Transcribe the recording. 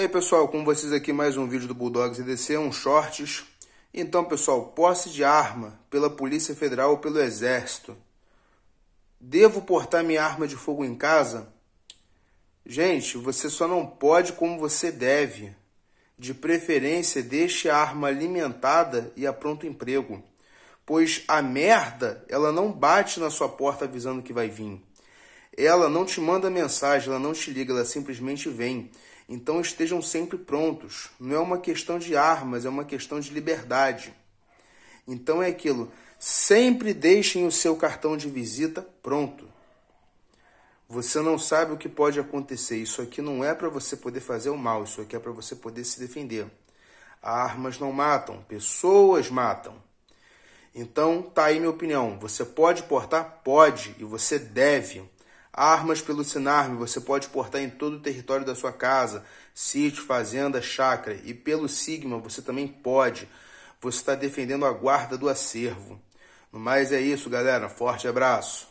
E aí pessoal, com vocês aqui mais um vídeo do Bulldogs EDC, um shorts. Então pessoal, posse de arma pela Polícia Federal ou pelo Exército. Devo portar minha arma de fogo em casa? Gente, você só não pode como você deve. De preferência, deixe a arma alimentada e a pronto emprego, pois a merda ela não bate na sua porta avisando que vai vir. Ela não te manda mensagem, ela não te liga, ela simplesmente vem. Então estejam sempre prontos. Não é uma questão de armas, é uma questão de liberdade. Então é aquilo. Sempre deixem o seu cartão de visita pronto. Você não sabe o que pode acontecer. Isso aqui não é para você poder fazer o mal, isso aqui é para você poder se defender. Armas não matam, pessoas matam. Então, tá aí minha opinião. Você pode portar? Pode e você deve. Armas pelo Sinarme você pode portar em todo o território da sua casa, sítio, fazenda, chácara. E pelo Sigma você também pode. Você está defendendo a guarda do acervo. No mais é isso, galera. Forte abraço.